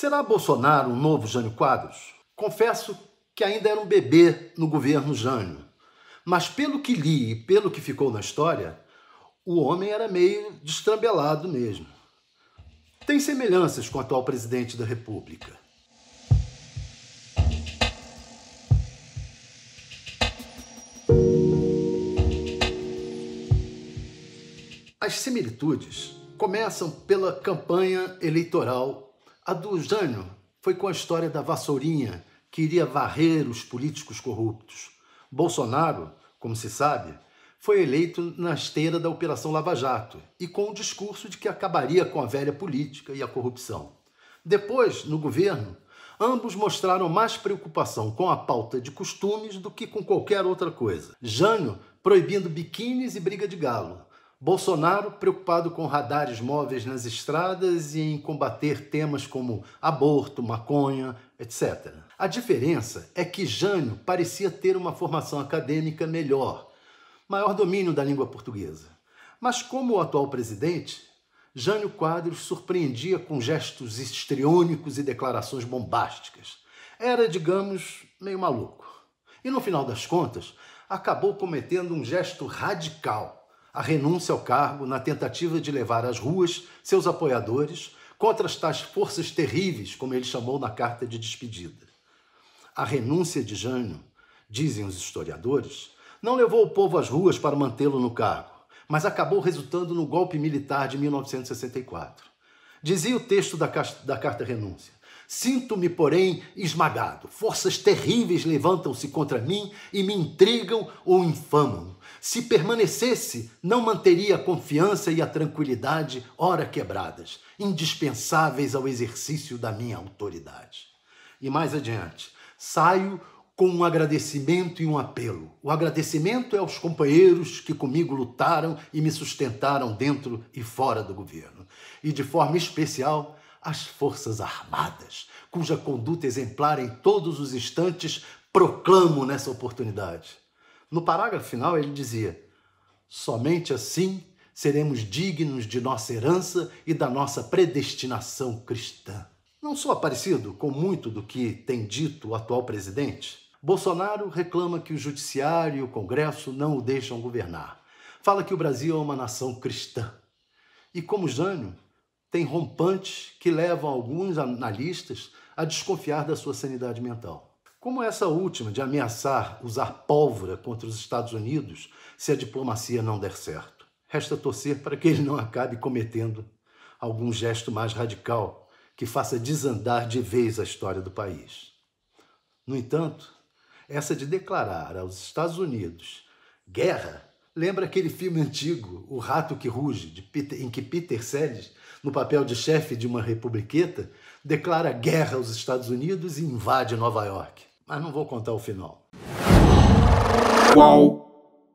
Será Bolsonaro um novo Jânio Quadros? Confesso que ainda era um bebê no governo Jânio, mas pelo que li e pelo que ficou na história, o homem era meio destrambelado mesmo. Tem semelhanças com o atual presidente da República. As similitudes começam pela campanha eleitoral a do Jânio foi com a história da vassourinha que iria varrer os políticos corruptos. Bolsonaro, como se sabe, foi eleito na esteira da Operação Lava Jato e com o discurso de que acabaria com a velha política e a corrupção. Depois, no governo, ambos mostraram mais preocupação com a pauta de costumes do que com qualquer outra coisa. Jânio proibindo biquínis e briga de galo, Bolsonaro preocupado com radares móveis nas estradas e em combater temas como aborto, maconha, etc. A diferença é que Jânio parecia ter uma formação acadêmica melhor, maior domínio da língua portuguesa. Mas como o atual presidente, Jânio Quadros surpreendia com gestos histriônicos e declarações bombásticas. Era, digamos, meio maluco. E no final das contas, acabou cometendo um gesto radical a renúncia ao cargo na tentativa de levar às ruas seus apoiadores contra as tais forças terríveis, como ele chamou na carta de despedida. A renúncia de Jânio, dizem os historiadores, não levou o povo às ruas para mantê-lo no cargo, mas acabou resultando no golpe militar de 1964. Dizia o texto da, da Carta Renúncia: Sinto-me, porém, esmagado. Forças terríveis levantam-se contra mim e me intrigam ou infamam. Se permanecesse, não manteria a confiança e a tranquilidade, ora quebradas, indispensáveis ao exercício da minha autoridade. E mais adiante, saio com um agradecimento e um apelo. O agradecimento é aos companheiros que comigo lutaram e me sustentaram dentro e fora do governo, e de forma especial as Forças Armadas, cuja conduta exemplar em todos os instantes proclamo nessa oportunidade. No parágrafo final, ele dizia: somente assim seremos dignos de nossa herança e da nossa predestinação cristã. Não sou aparecido com muito do que tem dito o atual presidente? Bolsonaro reclama que o judiciário e o Congresso não o deixam governar. Fala que o Brasil é uma nação cristã. E como Jânio, tem rompantes que levam alguns analistas a desconfiar da sua sanidade mental. Como essa última de ameaçar usar pólvora contra os Estados Unidos se a diplomacia não der certo. Resta torcer para que ele não acabe cometendo algum gesto mais radical que faça desandar de vez a história do país. No entanto, essa de declarar aos Estados Unidos guerra Lembra aquele filme antigo, O Rato que Ruge, Peter, em que Peter Sellers, no papel de chefe de uma republiqueta, declara guerra aos Estados Unidos e invade Nova York. Mas não vou contar o final.